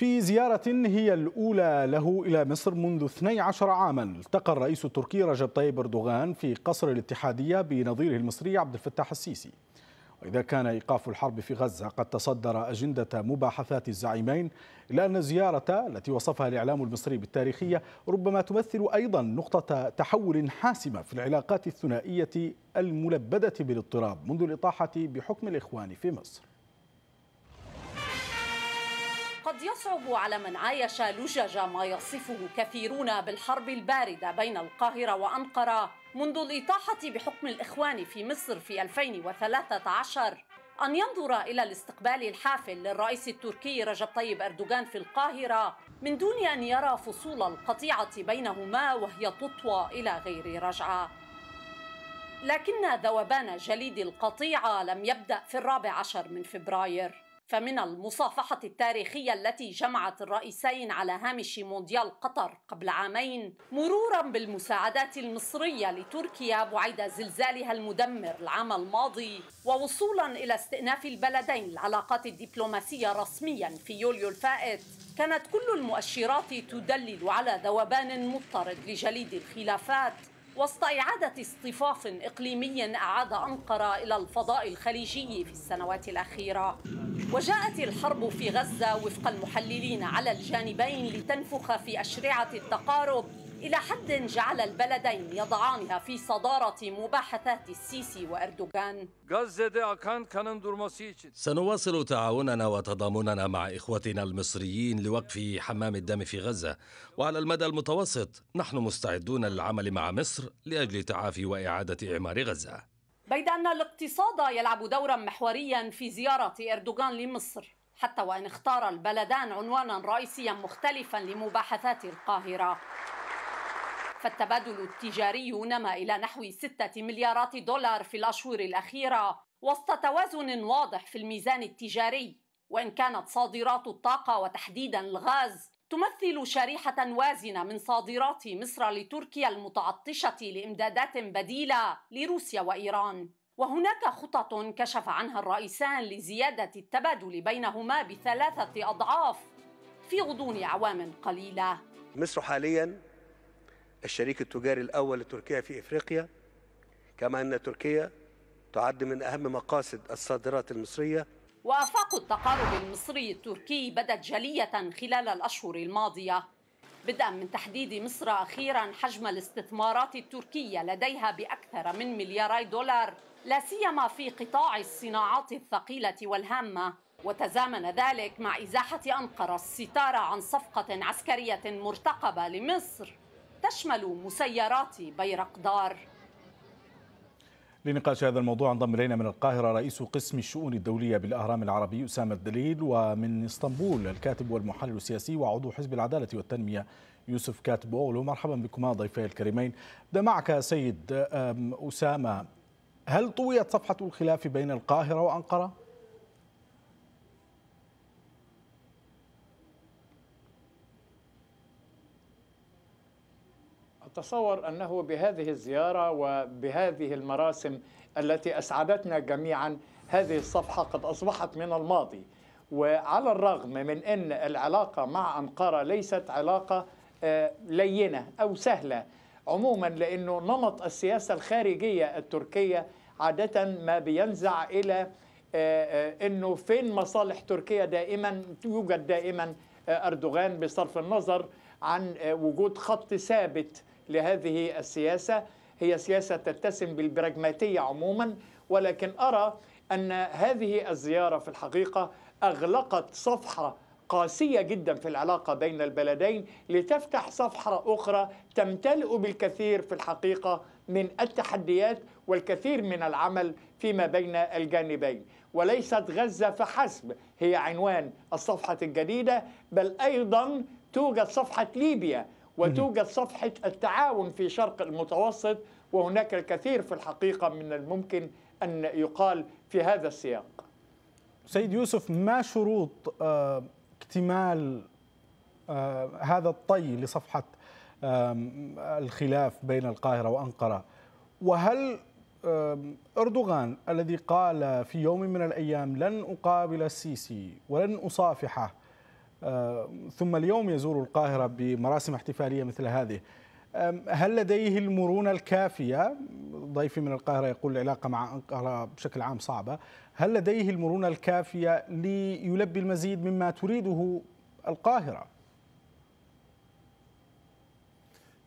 في زيارة هي الأولى له إلى مصر منذ 12 عاما التقى الرئيس التركي رجب طيب أردوغان في قصر الاتحادية بنظيره المصري عبد الفتاح السيسي وإذا كان إيقاف الحرب في غزة قد تصدر أجندة مباحثات الزعيمين إلا أن الزيارة التي وصفها الإعلام المصري بالتاريخية ربما تمثل أيضا نقطة تحول حاسمة في العلاقات الثنائية الملبدة بالاضطراب منذ الإطاحة بحكم الإخوان في مصر قد يصعب على من عايش لجج ما يصفه كثيرون بالحرب البارده بين القاهره وانقره منذ الاطاحه بحكم الاخوان في مصر في 2013 ان ينظر الى الاستقبال الحافل للرئيس التركي رجب طيب اردوغان في القاهره من دون ان يرى فصول القطيعه بينهما وهي تطوى الى غير رجعه لكن ذوبان جليد القطيعه لم يبدا في الرابع عشر من فبراير فمن المصافحة التاريخية التي جمعت الرئيسين على هامش مونديال قطر قبل عامين مرورا بالمساعدات المصرية لتركيا بعد زلزالها المدمر العام الماضي ووصولا إلى استئناف البلدين العلاقات الدبلوماسية رسميا في يوليو الفائت كانت كل المؤشرات تدلل على ذوبان مضطرد لجليد الخلافات وسط إعادة اصطفاف إقليمي أعاد أنقرة إلى الفضاء الخليجي في السنوات الأخيرة وجاءت الحرب في غزة وفق المحللين على الجانبين لتنفخ في أشرعة التقارب إلى حد جعل البلدين يضعانها في صدارة مباحثات السيسي وأردوغان سنواصل تعاوننا وتضامننا مع إخوتنا المصريين لوقف حمام الدم في غزة وعلى المدى المتوسط نحن مستعدون للعمل مع مصر لأجل تعافي وإعادة إعمار غزة بيد أن الاقتصاد يلعب دورا محوريا في زيارة أردوغان لمصر حتى وإن اختار البلدان عنوانا رئيسيا مختلفا لمباحثات القاهرة فالتبادل التجاري نما إلى نحو 6 مليارات دولار في الأشهر الأخيرة وسط توازن واضح في الميزان التجاري وإن كانت صادرات الطاقة وتحديدا الغاز تمثل شريحة وازنة من صادرات مصر لتركيا المتعطشة لإمدادات بديلة لروسيا وإيران وهناك خطط كشف عنها الرئيسان لزيادة التبادل بينهما بثلاثة أضعاف في غضون أعوام قليلة مصر حاليا الشريك التجاري الأول لتركيا في إفريقيا كما أن تركيا تعد من أهم مقاصد الصادرات المصرية وآفاق التقارب المصري التركي بدت جلية خلال الأشهر الماضية بدءا من تحديد مصر أخيرا حجم الاستثمارات التركية لديها بأكثر من ملياري دولار لا سيما في قطاع الصناعات الثقيلة والهامة وتزامن ذلك مع إزاحة أنقرة الستارة عن صفقة عسكرية مرتقبة لمصر تشمل مسيرات بيرقدار لنقاش هذا الموضوع انضم الينا من القاهره رئيس قسم الشؤون الدوليه بالاهرام العربي اسامه الدليل ومن اسطنبول الكاتب والمحلل السياسي وعضو حزب العداله والتنميه يوسف كاتب اولو مرحبا بكما ضيفي الكريمين ده معك سيد اسامه هل طويت صفحه الخلاف بين القاهره وانقره؟ أتصور أنه بهذه الزيارة وبهذه المراسم التي أسعدتنا جميعا هذه الصفحة قد أصبحت من الماضي وعلى الرغم من أن العلاقة مع أنقرة ليست علاقة آه، لينة أو سهلة عموما لأنه نمط السياسة الخارجية التركية عادة ما بينزع إلى آه، آه، أنه فين مصالح تركيا دائما يوجد دائما أردوغان بصرف النظر عن وجود خط ثابت لهذه السياسة هي سياسة تتسم بالبراغماتية عموما ولكن أرى أن هذه الزيارة في الحقيقة أغلقت صفحة قاسية جدا في العلاقة بين البلدين لتفتح صفحة أخرى تمتلئ بالكثير في الحقيقة من التحديات والكثير من العمل فيما بين الجانبين وليست غزة فحسب هي عنوان الصفحة الجديدة بل أيضا توجد صفحة ليبيا وتوجد صفحة التعاون في شرق المتوسط وهناك الكثير في الحقيقة من الممكن أن يقال في هذا السياق سيد يوسف ما شروط آه، اكتمال آه، هذا الطي لصفحة الخلاف بين القاهرة وأنقرة وهل أردوغان الذي قال في يوم من الأيام لن أقابل السيسي ولن أصافحه آه، ثم اليوم يزور القاهرة بمراسم احتفالية مثل هذه هل لديه المرونة الكافية ضيفي من القاهرة يقول العلاقة مع أنقرة بشكل عام صعبة هل لديه المرونة الكافية ليلبي المزيد مما تريده القاهرة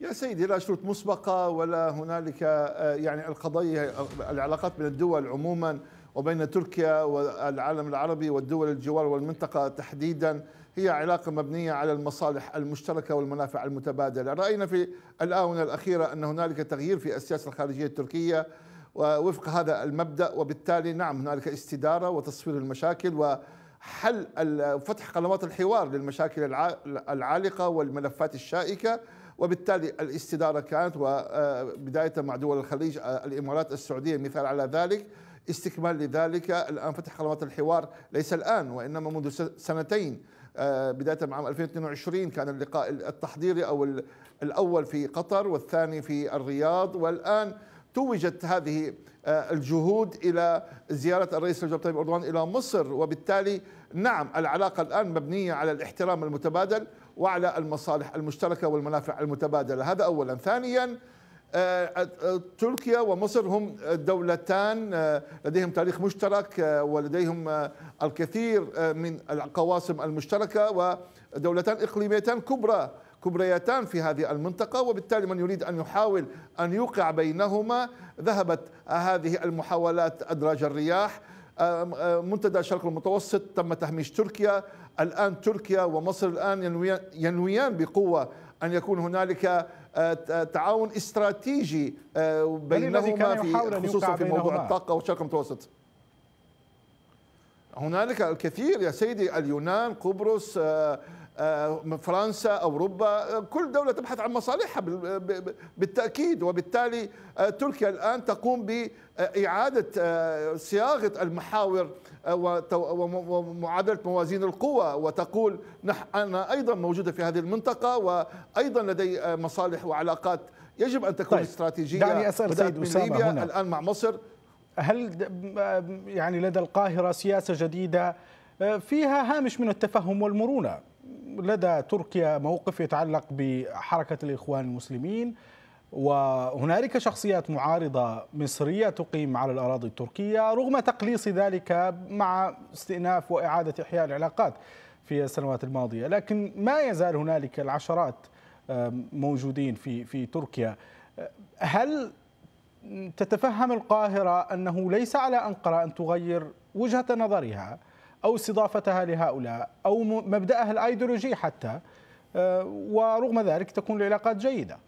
يا سيدي لا شروط مسبقة ولا هنالك آه، يعني القضية العلاقات بين الدول عموما وبين تركيا والعالم العربي والدول الجوار والمنطقة تحديدا هي علاقة مبنية على المصالح المشتركة والمنافع المتبادلة رأينا في الآونة الأخيرة أن هنالك تغيير في السياسة الخارجية التركية ووفق هذا المبدأ وبالتالي نعم هنالك استدارة وتصوير المشاكل و حل فتح قنوات الحوار للمشاكل العالقة والملفات الشائكة وبالتالي الاستدارة كانت وبداية آه، مع دول الخليج آه، الإمارات السعودية مثال على ذلك استكمال لذلك الآن فتح قنوات الحوار ليس الآن وإنما منذ سنتين آه، بداية من عام 2022 كان اللقاء التحضيري أو الأول في قطر والثاني في الرياض والآن توجت هذه آه، الجهود إلى زيارة الرئيس رجب طيب أردوان إلى مصر وبالتالي نعم العلاقة الآن مبنية على الاحترام المتبادل وعلى المصالح المشتركة والمنافع المتبادلة هذا أولا ثانيا آه، آه، تركيا ومصر هم دولتان آه، لديهم تاريخ مشترك ولديهم الكثير من القواسم المشتركة ودولتان إقليميتان كبرى كبريتان في هذه المنطقة وبالتالي من يريد أن يحاول أن يوقع بينهما ذهبت هذه المحاولات أدراج الرياح منتدى الشرق المتوسط تم تهميش تركيا الآن تركيا ومصر الآن ينويان بقوة أن يكون هنالك آه، آه، تعاون استراتيجي آه، بينهما في خصوصا في موضوع الطاقة والشرق المتوسط هنالك الكثير يا سيدي اليونان قبرص آه، فرنسا أوروبا آه، كل دولة تبحث عن مصالحها بالتأكيد وبالتالي آه، تركيا الآن تقوم بإعادة صياغة المحاور ومعادلة موازين القوى وتقول أنا أيضا موجودة في هذه المنطقة وأيضا لدي مصالح وعلاقات يجب أن تكون طيب. استراتيجية دعني أسأل سيد أسامة هنا. الآن مع مصر هل يعني لدى القاهرة سياسة جديدة فيها هامش من التفهم والمرونة لدى تركيا موقف يتعلق بحركة الإخوان المسلمين وهنالك شخصيات معارضة مصرية تقيم على الأراضي التركية رغم تقليص ذلك مع استئناف وإعادة إحياء العلاقات في السنوات الماضية لكن ما يزال هنالك العشرات موجودين في في تركيا هل تتفهم القاهرة أنه ليس على أنقرة أن تغير وجهة نظرها أو استضافتها لهؤلاء أو مبدأها الأيديولوجي حتى آه، ورغم ذلك تكون العلاقات جيدة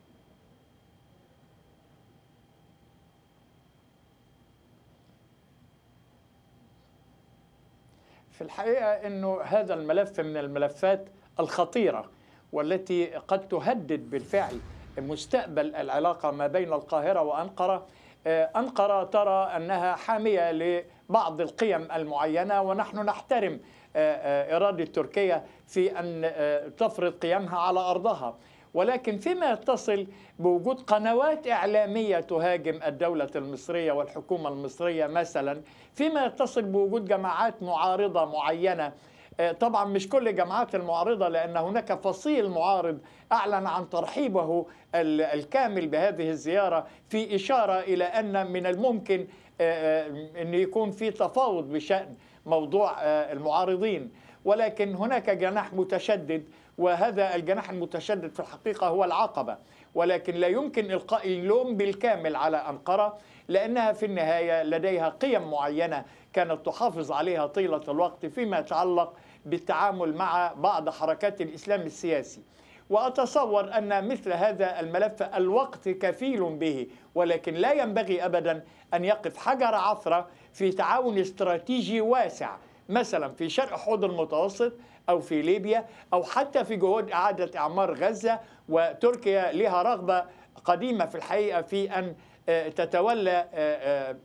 في الحقيقة أنه هذا الملف من الملفات الخطيرة والتي قد تهدد بالفعل مستقبل العلاقة ما بين القاهرة وأنقرة آه، أنقرة ترى أنها حامية لبعض القيم المعينة ونحن نحترم آه، آه، إرادة تركيا في أن تفرض قيمها على أرضها ولكن فيما يتصل بوجود قنوات إعلامية تهاجم الدولة المصرية والحكومة المصرية مثلا فيما يتصل بوجود جماعات معارضة معينة آه، طبعا مش كل الجماعات المعارضة لأن هناك فصيل معارض أعلن عن ترحيبه الكامل بهذه الزيارة في إشارة إلى أن من الممكن آه، آه، أن يكون في تفاوض بشأن موضوع المعارضين ولكن هناك جناح متشدد وهذا الجناح المتشدد في الحقيقة هو العقبة ولكن لا يمكن إلقاء اللوم بالكامل على أنقرة لأنها في النهاية لديها قيم معينة كانت تحافظ عليها طيلة الوقت فيما يتعلق بالتعامل مع بعض حركات الإسلام السياسي وأتصور أن مثل هذا الملف الوقت كفيل به ولكن لا ينبغي أبدا أن يقف حجر عثرة في تعاون استراتيجي واسع مثلا في شرق حوض المتوسط أو في ليبيا أو حتى في جهود إعادة إعمار غزة وتركيا لها رغبة قديمة في الحقيقة في أن آه، تتولى آه، آه،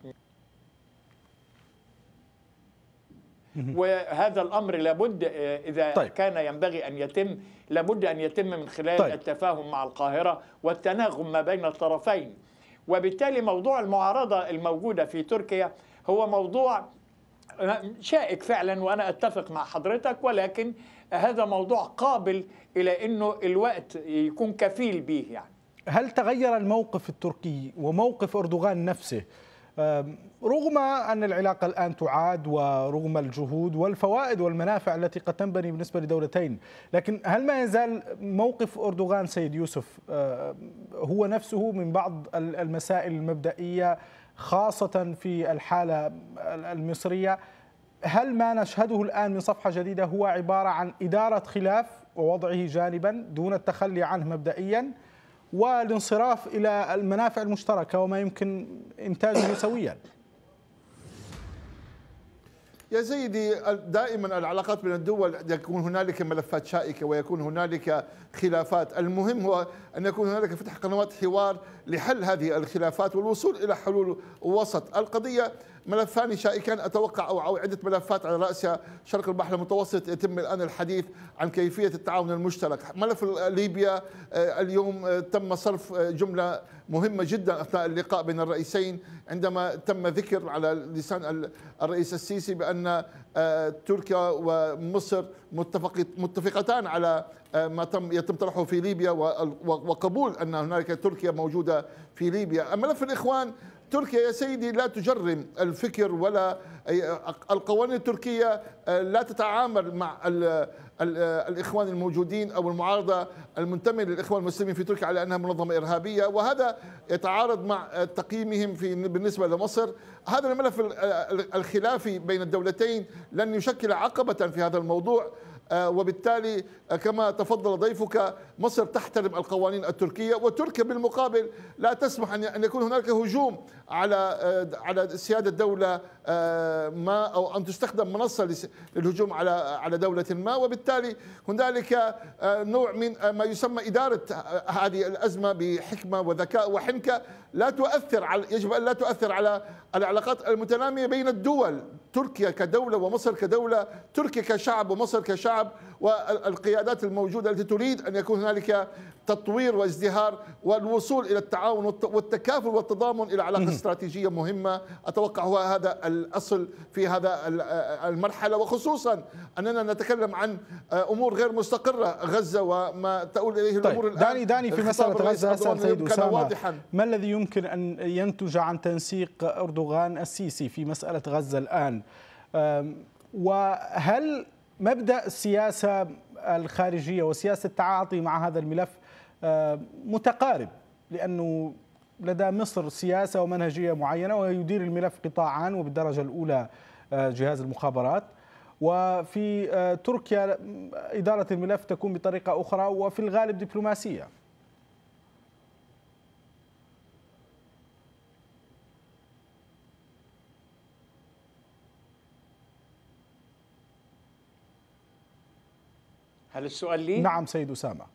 وهذا الامر لابد آه، اذا طيب. كان ينبغي ان يتم لابد ان يتم من خلال طيب. التفاهم مع القاهره والتناغم ما بين الطرفين وبالتالي موضوع المعارضه الموجوده في تركيا هو موضوع آه، شائك فعلا وانا اتفق مع حضرتك ولكن هذا موضوع قابل الى انه الوقت يكون كفيل به يعني هل تغير الموقف التركي وموقف اردوغان نفسه رغم أن العلاقة الآن تعاد ورغم الجهود والفوائد والمنافع التي قد تنبني بالنسبة لدولتين لكن هل ما يزال موقف أردوغان سيد يوسف هو نفسه من بعض المسائل المبدئية خاصة في الحالة المصرية هل ما نشهده الآن من صفحة جديدة هو عبارة عن إدارة خلاف ووضعه جانبا دون التخلي عنه مبدئيا؟ والانصراف إلى المنافع المشتركة وما يمكن إنتاجه سويا يا سيدي دائما العلاقات بين الدول يكون هنالك ملفات شائكه ويكون هنالك خلافات، المهم هو ان يكون هنالك فتح قنوات حوار لحل هذه الخلافات والوصول الى حلول وسط، القضيه ملف ثاني شائكان اتوقع او او عده ملفات على راسها شرق البحر المتوسط يتم الان الحديث عن كيفيه التعاون المشترك، ملف ليبيا آه، اليوم آه، تم صرف آه، جمله مهمه جدا اثناء اللقاء بين الرئيسين عندما تم ذكر على لسان الرئيس السيسي بان تركيا ومصر متفقتان على ما تم يتم طرحه في ليبيا وقبول ان هنالك تركيا موجوده في ليبيا، ملف الاخوان تركيا يا سيدي لا تجرم الفكر ولا القوانين التركية آه، لا تتعامل مع آه، الإخوان الموجودين أو المعارضة المنتمية للإخوان المسلمين في تركيا على أنها منظمة إرهابية وهذا يتعارض مع تقييمهم في بالنسبة لمصر هذا الملف آه، الخلافي بين الدولتين لن يشكل عقبة في هذا الموضوع آه، وبالتالي آه، كما تفضل ضيفك مصر تحترم القوانين التركيه وتركيا بالمقابل لا تسمح ان يكون هناك هجوم على آه، على سياده دوله ما او ان تستخدم منصه للهجوم على على دوله ما وبالتالي هنالك نوع من ما يسمى اداره هذه الازمه بحكمه وذكاء وحنكه لا تؤثر على يجب ان لا تؤثر على العلاقات المتناميه بين الدول تركيا كدولة ومصر كدولة تركيا كشعب ومصر كشعب والقيادات الموجودة التي تريد أن يكون هنالك تطوير وازدهار والوصول إلى التعاون والتكافل والتضامن إلى علاقة استراتيجية مهمة أتوقع هو هذا الأصل في هذا المرحلة وخصوصا أننا نتكلم عن أمور غير مستقرة غزة وما تؤول إليه طيب، الأمور طيب الآن داني داني في مسألة غزة أسأل سيد واضحا ما الذي يمكن أن ينتج عن تنسيق أردوغان السيسي في مسألة غزة الآن وهل مبدا السياسه الخارجيه وسياسه التعاطي مع هذا الملف متقارب لانه لدى مصر سياسه ومنهجيه معينه ويدير الملف قطاعان وبالدرجه الاولى جهاز المخابرات وفي تركيا اداره الملف تكون بطريقه اخرى وفي الغالب دبلوماسيه هل السؤال لي؟ نعم سيد أسامة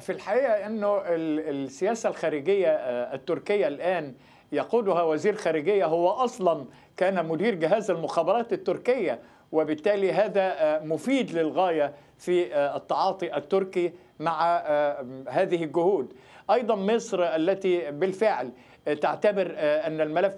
في الحقيقة أنه السياسة الخارجية آه، التركية الآن يقودها وزير خارجية هو أصلا كان مدير جهاز المخابرات التركية وبالتالي هذا آه، مفيد للغاية في آه، التعاطي التركي مع هذه الجهود أيضا مصر التي بالفعل تعتبر آه، أن الملف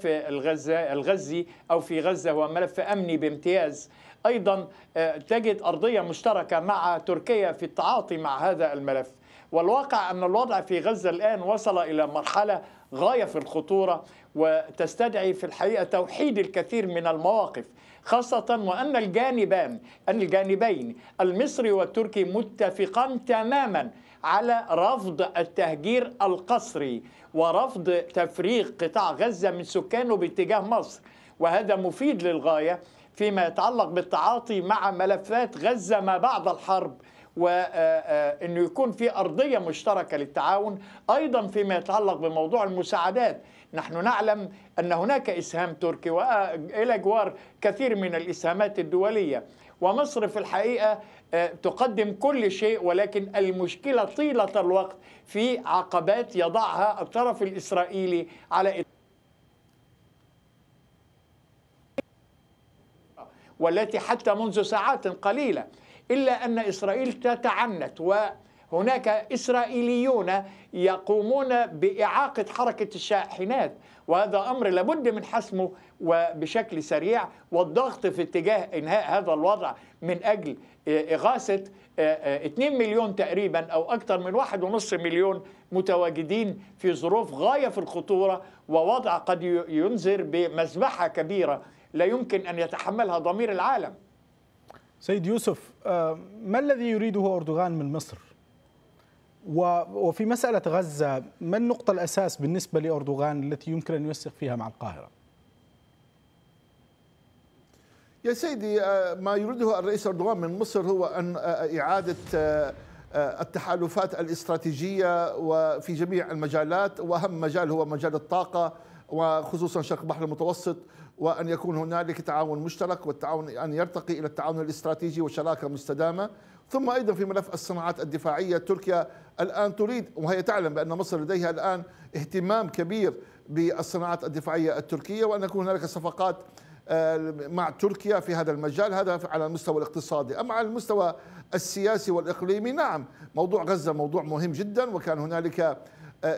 الغزي أو في غزة هو ملف أمني بامتياز أيضا آه، تجد أرضية مشتركة مع تركيا في التعاطي مع هذا الملف والواقع أن الوضع في غزة الآن وصل إلى مرحلة غاية في الخطورة وتستدعي في الحقيقة توحيد الكثير من المواقف خاصة وأن الجانبان الجانبين المصري والتركي متفقان تماما على رفض التهجير القسري ورفض تفريغ قطاع غزة من سكانه باتجاه مصر وهذا مفيد للغاية فيما يتعلق بالتعاطي مع ملفات غزة ما بعد الحرب وأنه آه، آه، يكون في أرضية مشتركة للتعاون أيضا فيما يتعلق بموضوع المساعدات نحن نعلم أن هناك إسهام تركي وإلى آه، جوار كثير من الإسهامات الدولية ومصر في الحقيقة آه، تقدم كل شيء ولكن المشكلة طيلة الوقت في عقبات يضعها الطرف الإسرائيلي على والتي حتى منذ ساعات قليلة إلا أن إسرائيل تتعنت و هناك إسرائيليون يقومون بإعاقة حركة الشاحنات وهذا أمر لابد من حسمه وبشكل سريع والضغط في اتجاه إنهاء هذا الوضع من أجل إغاثة 2 آه، آه، مليون تقريبا أو أكثر من 1.5 مليون متواجدين في ظروف غاية في الخطورة ووضع قد ينذر بمذبحة كبيرة لا يمكن أن يتحملها ضمير العالم سيد يوسف آه، ما الذي يريده أردوغان من مصر؟ وفي مسألة غزة ما النقطة الأساس بالنسبة لأردوغان التي يمكن أن يوثق فيها مع القاهرة يا سيدي آه، ما يريده الرئيس أردوغان من مصر هو أن آه، إعادة آه، التحالفات الاستراتيجية وفي جميع المجالات وأهم مجال هو مجال الطاقة وخصوصا شرق البحر المتوسط وأن يكون هنالك تعاون مشترك والتعاون أن يرتقي إلى التعاون الاستراتيجي وشراكة مستدامة ثم أيضا في ملف الصناعات الدفاعية تركيا الآن تريد وهي تعلم بأن مصر لديها الآن اهتمام كبير بالصناعات الدفاعية التركية وأن يكون هنالك صفقات آه، مع تركيا في هذا المجال هذا على المستوى الاقتصادي أما على المستوى السياسي والإقليمي نعم موضوع غزة موضوع مهم جدا وكان هنالك آه،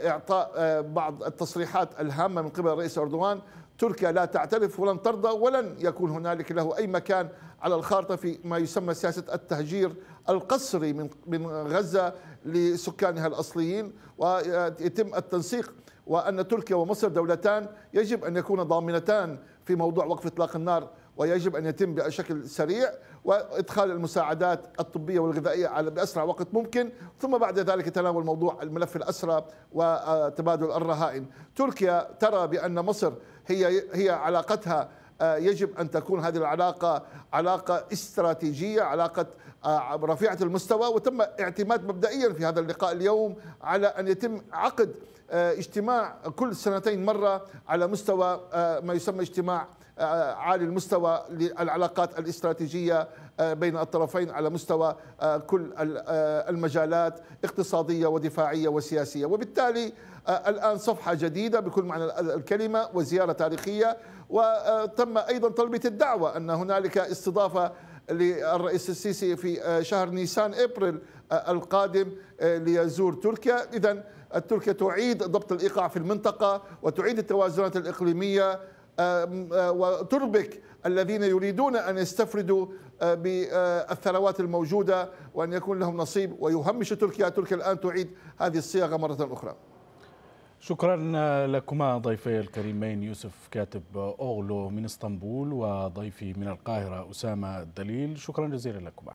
إعطاء آه، بعض التصريحات الهامة من قبل الرئيس اردوغان تركيا لا تعترف ولن ترضى ولن يكون هنالك له أي مكان على الخارطة في ما يسمى سياسة التهجير القسري من من غزه لسكانها الاصليين ويتم التنسيق وان تركيا ومصر دولتان يجب ان يكون ضامنتان في موضوع وقف اطلاق النار ويجب ان يتم بشكل سريع وادخال المساعدات الطبيه والغذائيه على باسرع وقت ممكن ثم بعد ذلك تناول موضوع الملف الاسرى وتبادل الرهائن تركيا ترى بان مصر هي هي علاقتها آه، يجب أن تكون هذه العلاقة علاقة استراتيجية علاقة آه، رفيعة المستوى وتم اعتماد مبدئيا في هذا اللقاء اليوم على أن يتم عقد آه، اجتماع كل سنتين مرة على مستوى ما يسمى اجتماع عالي المستوى للعلاقات الاستراتيجية آه، بين الطرفين على مستوى آه، كل آه، المجالات اقتصادية ودفاعية وسياسية وبالتالي الآن صفحة جديدة بكل معنى الكلمة وزيارة تاريخية وتم أيضا طلبة الدعوة أن هنالك استضافة للرئيس السيسي في شهر نيسان ابريل القادم ليزور تركيا اذا تركيا تعيد ضبط الايقاع في المنطقه وتعيد التوازنات الاقليميه أه، وتربك الذين يريدون أن يستفردوا أه، بالثروات الموجودة وأن يكون لهم نصيب ويهمش تركيا تركيا الآن تعيد هذه الصياغة مرة أخرى شكرا أه، لكما ضيفي الكريمين يوسف كاتب أغلو من اسطنبول وضيفي من القاهرة أسامة الدليل شكرا جزيلا لكما